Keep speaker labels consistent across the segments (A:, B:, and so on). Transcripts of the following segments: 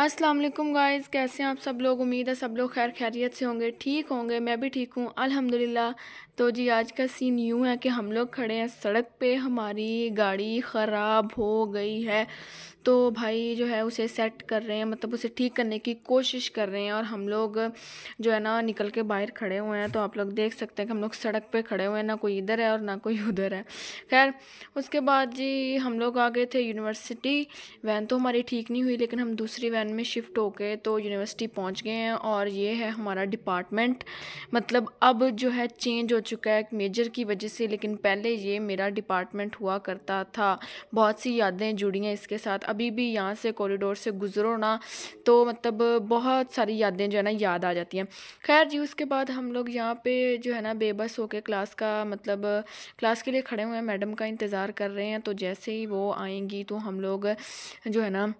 A: अस्सलाम वालेकुम गाइस कैसे हैं आप सब लोग उम्मीद है सब लोग खैर खैरियत से होंगे ठीक होंगे मैं भी ठीक हूँ अल्हम्दुलिल्लाह तो जी आज का सीन यूँ है कि हम लोग खड़े हैं सड़क पे हमारी गाड़ी ख़राब हो गई है तो भाई जो है उसे सेट कर रहे हैं मतलब उसे ठीक करने की कोशिश कर रहे हैं और हम लोग जो है ना निकल के बाहर खड़े हुए हैं तो आप लोग देख सकते हैं कि हम लोग सड़क पे खड़े हुए हैं ना कोई इधर है और ना कोई उधर है खैर उसके बाद जी हम लोग आ गए थे यूनिवर्सिटी वैन तो हमारी ठीक नहीं हुई लेकिन हम दूसरी वैन में शिफ्ट हो गए तो यूनिवर्सिटी पहुंच गए हैं और ये है हमारा डिपार्टमेंट मतलब अब जो है चेंज हो चुका है एक मेजर की वजह से लेकिन पहले ये मेरा डिपार्टमेंट हुआ करता था बहुत सी यादें जुड़ी हैं इसके साथ अभी भी यहाँ से कॉरिडोर से गुज़रो ना तो मतलब बहुत सारी यादें जो है ना याद आ जाती हैं खैर जी उसके बाद हम लोग यहाँ पे जो है ना बेबस होकर क्लास का मतलब क्लास के लिए खड़े हुए हैं मैडम का इंतज़ार कर रहे हैं तो जैसे ही वो आएंगी तो हम लोग जो है ना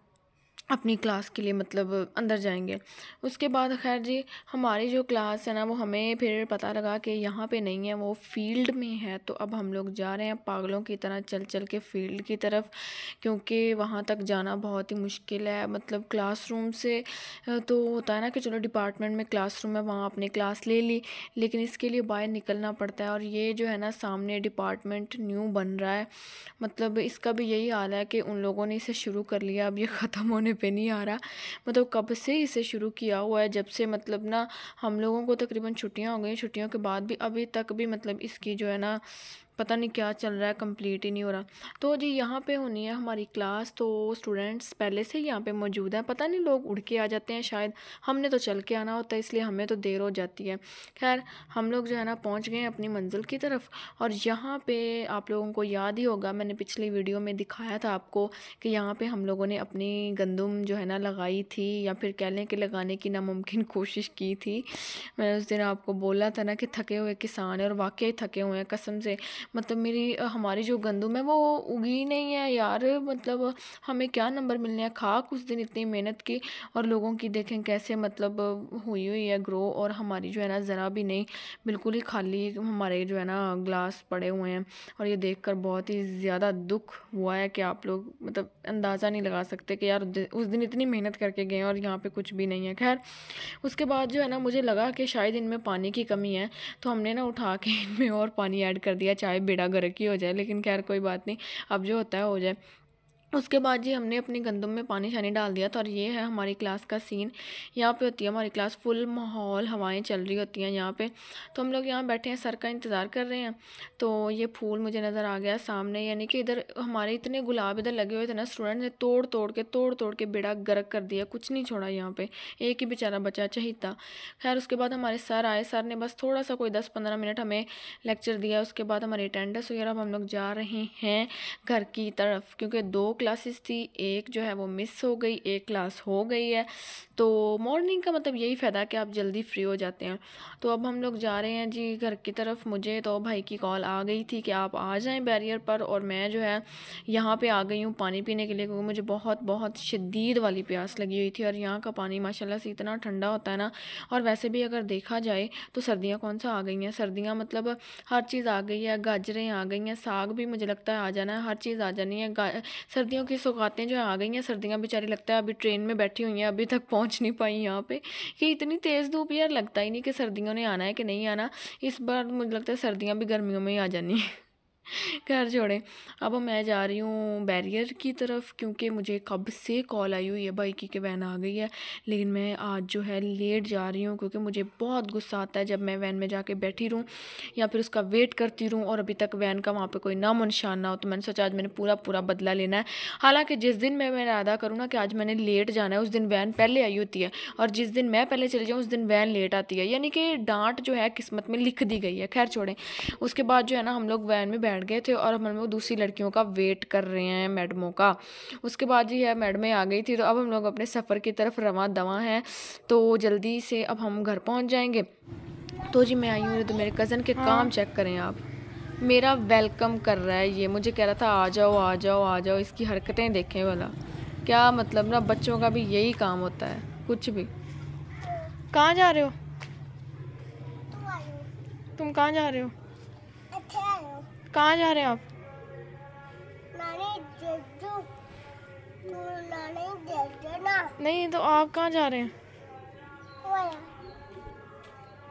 A: अपनी क्लास के लिए मतलब अंदर जाएंगे उसके बाद खैर जी हमारी जो क्लास है ना वो हमें फिर पता लगा कि यहाँ पे नहीं है वो फील्ड में है तो अब हम लोग जा रहे हैं पागलों की तरह चल चल के फील्ड की तरफ क्योंकि वहाँ तक जाना बहुत ही मुश्किल है मतलब क्लासरूम से तो होता है ना कि चलो डिपार्टमेंट में रूम है वहाँ अपनी क्लास ले ली लेकिन इसके लिए बाहर निकलना पड़ता है और ये जो है ना सामने डिपार्टमेंट न्यू बन रहा है मतलब इसका भी यही हाल है कि उन लोगों ने इसे शुरू कर लिया अब ये ख़त्म होने पे नहीं आ रहा मतलब कब से इसे शुरू किया हुआ है जब से मतलब ना हम लोगों को तकरीबन छुट्टियाँ हो गई छुट्टियों के बाद भी अभी तक भी मतलब इसकी जो है ना पता नहीं क्या चल रहा है कंप्लीट ही नहीं हो रहा तो जी यहाँ पे होनी है हमारी क्लास तो स्टूडेंट्स पहले से ही यहाँ पे मौजूद हैं पता नहीं लोग उड़ के आ जाते हैं शायद हमने तो चल के आना होता है इसलिए हमें तो देर हो जाती है खैर हम लोग जो है ना पहुँच गए अपनी मंजिल की तरफ और यहाँ पर आप लोगों को याद ही होगा मैंने पिछली वीडियो में दिखाया था आपको कि यहाँ पर हम लोगों ने अपनी गंदम जो है ना लगाई थी या फिर कह लें कि लगाने की नामुमकिन कोशिश की थी मैंने उस दिन आपको बोला था ना कि थके हुए किसान हैं और वाकई थके हुए हैं कसम से मतलब मेरी हमारी जो गंदुम है वो उगी नहीं है यार मतलब हमें क्या नंबर मिलने हैं खाक उस दिन इतनी मेहनत की और लोगों की देखें कैसे मतलब हुई हुई है ग्रो और हमारी जो है ना ज़रा भी नहीं बिल्कुल ही खाली हमारे जो है ना ग्लास पड़े हुए हैं और ये देख कर बहुत ही ज़्यादा दुख हुआ है कि आप लोग मतलब अंदाज़ा नहीं लगा सकते कि यार उस दिन इतनी मेहनत करके गए और यहाँ पर कुछ भी नहीं है खैर उसके बाद जो है ना मुझे लगा कि शायद इनमें पानी की कमी है तो हमने ना उठा के इनमें और पानी ऐड कर दिया चाय चाहे बेड़ा गर्क ही हो जाए लेकिन खैर कोई बात नहीं अब जो होता है हो जाए उसके बाद जी हमने अपने गंदम में पानी शानी डाल दिया था और ये है हमारी क्लास का सीन यहाँ पे होती है हमारी क्लास फुल माहौल हवाएं चल रही होती हैं यहाँ पे तो हम लोग यहाँ बैठे हैं सर का इंतज़ार कर रहे हैं तो ये फूल मुझे नज़र आ गया सामने यानी कि इधर हमारे इतने गुलाब इधर लगे हुए थे ना स्टूडेंट ने तोड़ तोड़ के तोड़ तोड़ के बेड़ा गर्क कर दिया कुछ नहीं छोड़ा यहाँ पर एक ही बेचारा बचा चहीता खैर उसके बाद हमारे सर आए सर ने बस थोड़ा सा कोई दस पंद्रह मिनट हमें लेक्चर दिया उसके बाद हमारे अटेंडेंस वगैरह हम लोग जा रहे हैं घर की तरफ क्योंकि दो क्लासेस थी एक जो है वो मिस हो गई एक क्लास हो गई है तो मॉर्निंग का मतलब यही फ़ायदा कि आप जल्दी फ्री हो जाते हैं तो अब हम लोग जा रहे हैं जी घर की तरफ मुझे तो भाई की कॉल आ गई थी कि आप आ जाएँ बैरियर पर और मैं जो है यहाँ पर आ गई हूँ पानी पीने के लिए क्योंकि मुझे बहुत बहुत शदीद वाली प्यास लगी हुई थी और यहाँ का पानी माशाला से इतना ठंडा होता है ना और वैसे भी अगर देखा जाए तो सर्दियाँ कौन सा आ गई हैं सर्दियाँ मतलब हर चीज़ आ गई है गाजरें आ गई हैं साग भी मुझे लगता है आ जाना है हर चीज़ आ जानी है सर्दी सर्दियों की सौगातें जो आ गई हैं सर्दियाँ बेचारी लगता है अभी ट्रेन में बैठी हुई हैं अभी तक पहुँच नहीं पाई यहाँ पर कि इतनी तेज़ धूप यार लगता ही नहीं कि सर्दियों ने आना है कि नहीं आना इस बार मुझे लगता है सर्दियाँ भी गर्मियों में ही आ जानी है घर छोड़े अब मैं जा रही हूँ बैरियर की तरफ क्योंकि मुझे कब से कॉल आई हुई है भाई की कि वैन आ गई है लेकिन मैं आज जो है लेट जा रही हूँ क्योंकि मुझे बहुत गुस्सा आता है जब मैं वैन में जाके बैठी रहूँ या फिर उसका वेट करती रहूँ और अभी तक वैन का वहाँ पर कोई नाम निशान ना हो तो मैंने सोचा आज मैंने पूरा पूरा बदला लेना है हालाँकि जिस दिन मैं मैं अदा करूँ ना कि आज मैंने लेट जाना है उस दिन वैन पहले आई होती है और जिस दिन मैं पहले चली जाऊँ उस दिन वैन लेट आती है यानी कि डांट जो है किस्मत में लिख दी गई है खैर छोड़ें उसके बाद जो है ना हम लोग वैन में बैठ बैठ गए थे और हम लोग दूसरी लड़कियों का वेट कर रहे हैं मैडमों का उसके बाद जी है मैडमें आ गई थी तो अब हम लोग अपने सफ़र की तरफ रवा दवा हैं तो जल्दी से अब हम घर पहुँच जाएँगे तो जी मैं आई हूँ तो मेरे कज़न के काम चेक हाँ। करें आप मेरा वेलकम कर रहा है ये मुझे कह रहा था आ जाओ आ जाओ आ जाओ इसकी हरकतें देखें वाला क्या मतलब ना बच्चों का भी यही काम होता है कुछ भी कहाँ जा रहे हो तुम कहाँ जा रहे हो अच्छा, कहाँ जा रहे हैं आप नहीं तो आप कहाँ जा रहे हैं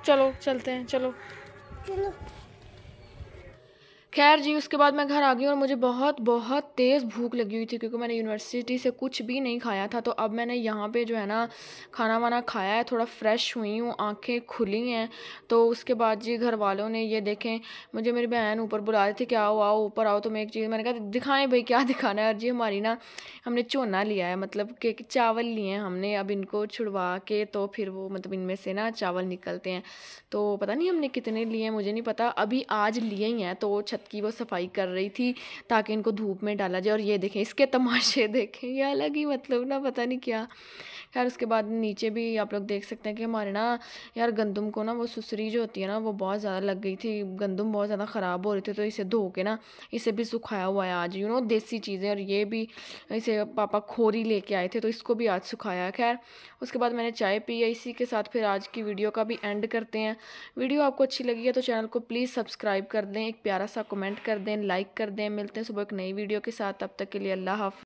A: चलो चलते हैं चलो चलो खैर जी उसके बाद मैं घर आ गई और मुझे बहुत बहुत तेज़ भूख लगी हुई थी क्योंकि मैंने यूनिवर्सिटी से कुछ भी नहीं खाया था तो अब मैंने यहाँ पे जो है ना खाना वाना खाया है थोड़ा फ्रेश हुई हूँ आंखें खुली हैं तो उसके बाद जी घर वालों ने ये देखें मुझे मेरी बहन ऊपर बुला रही थी कि आओ आओ ऊपर आओ तो मैं एक चीज़ मैंने कहा दिखाएँ भाई क्या दिखाना है और जी हमारी ना हमने चोना लिया है मतलब के चावल लिए हैं हमने अब इनको छुड़वा के तो फिर वो मतलब इनमें से ना चावल निकलते हैं तो पता नहीं हमने कितने लिए हैं मुझे नहीं पता अभी आज लिए ही हैं तो छत की वो सफाई कर रही थी ताकि इनको धूप में डाला जाए और ये देखें इसके तमाशे देखें ये अलग ही मतलब ना पता नहीं क्या खैर उसके बाद नीचे भी आप लोग देख सकते हैं कि हमारे ना यार गंदम को ना वो सुसरी जो होती है ना वो बहुत ज़्यादा लग गई थी गंदम बहुत ज़्यादा ख़राब हो रही थी तो इसे धो के ना इसे भी सुखाया हुआ है आज यू नो देसी चीज़ें और ये भी इसे पापा खोरी लेके आए थे तो इसको भी आज सुखाया खैर उसके बाद मैंने चाय पी है इसी के साथ फिर आज की वीडियो का भी एंड करते हैं वीडियो आपको अच्छी लगी है तो चैनल को प्लीज़ सब्सक्राइब कर दें एक प्यारा सा कमेंट कर दें लाइक कर दें मिलते हैं सुबह एक नई वीडियो के साथ तब तक के लिए अल्लाह हाफ